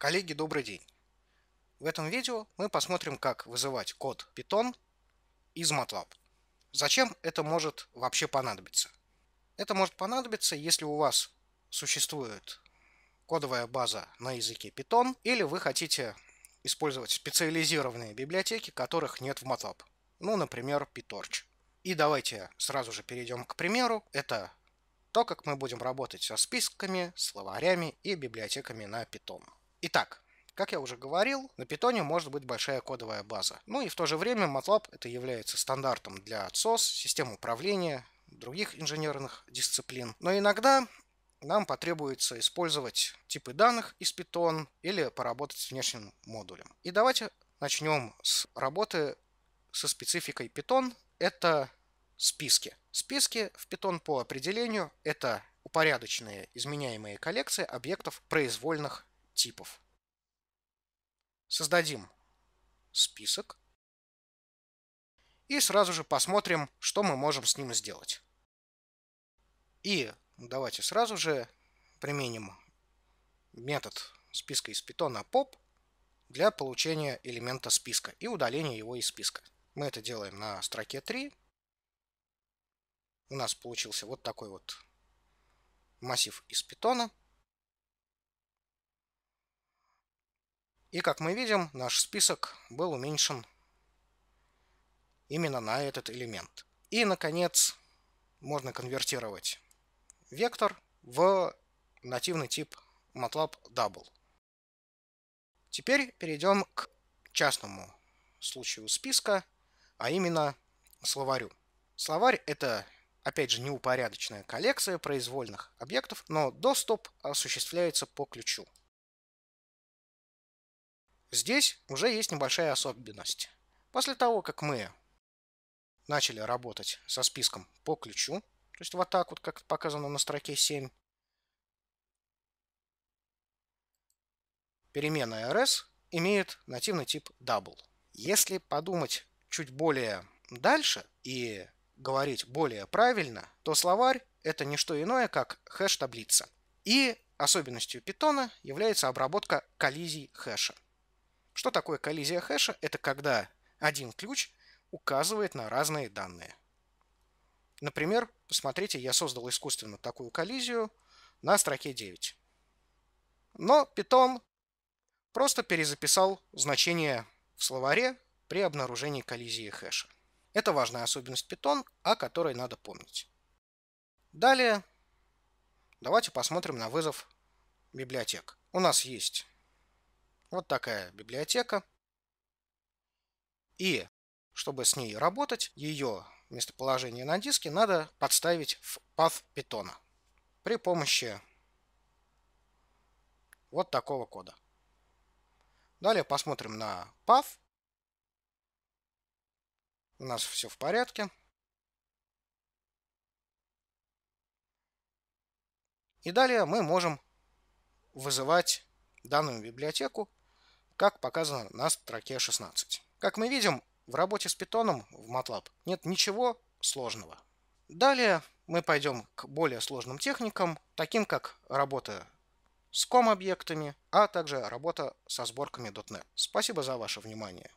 Коллеги, добрый день! В этом видео мы посмотрим, как вызывать код Python из MATLAB. Зачем это может вообще понадобиться? Это может понадобиться, если у вас существует кодовая база на языке Python, или вы хотите использовать специализированные библиотеки, которых нет в MATLAB. Ну, например, PyTorch. И давайте сразу же перейдем к примеру. Это то, как мы будем работать со списками, словарями и библиотеками на Python. Итак, как я уже говорил, на питоне может быть большая кодовая база. Ну и в то же время MATLAB это является стандартом для SOS, систем управления, других инженерных дисциплин. Но иногда нам потребуется использовать типы данных из Python или поработать с внешним модулем. И давайте начнем с работы со спецификой Python. Это списки. Списки в Python по определению это упорядоченные изменяемые коллекции объектов произвольных типов. Создадим список и сразу же посмотрим, что мы можем с ним сделать. И давайте сразу же применим метод списка из питона pop для получения элемента списка и удаления его из списка. Мы это делаем на строке 3. У нас получился вот такой вот массив из питона. И как мы видим, наш список был уменьшен именно на этот элемент. И, наконец, можно конвертировать вектор в нативный тип MATLAB Double. Теперь перейдем к частному случаю списка, а именно словарю. Словарь — это, опять же, неупорядоченная коллекция произвольных объектов, но доступ осуществляется по ключу. Здесь уже есть небольшая особенность. После того, как мы начали работать со списком по ключу, то есть вот так вот, как показано на строке 7, переменная rs имеет нативный тип double. Если подумать чуть более дальше и говорить более правильно, то словарь это не что иное, как хэш-таблица. И особенностью питона является обработка коллизий хэша. Что такое коллизия хэша? Это когда один ключ указывает на разные данные. Например, посмотрите, я создал искусственно такую коллизию на строке 9. Но Python просто перезаписал значение в словаре при обнаружении коллизии хэша. Это важная особенность Python, о которой надо помнить. Далее давайте посмотрим на вызов библиотек. У нас есть вот такая библиотека. И чтобы с ней работать, ее местоположение на диске надо подставить в path питона при помощи вот такого кода. Далее посмотрим на path. У нас все в порядке. И далее мы можем вызывать данную библиотеку как показано на строке 16. Как мы видим, в работе с питоном в MATLAB нет ничего сложного. Далее мы пойдем к более сложным техникам, таким как работа с ком-объектами, а также работа со сборками .NET. Спасибо за ваше внимание.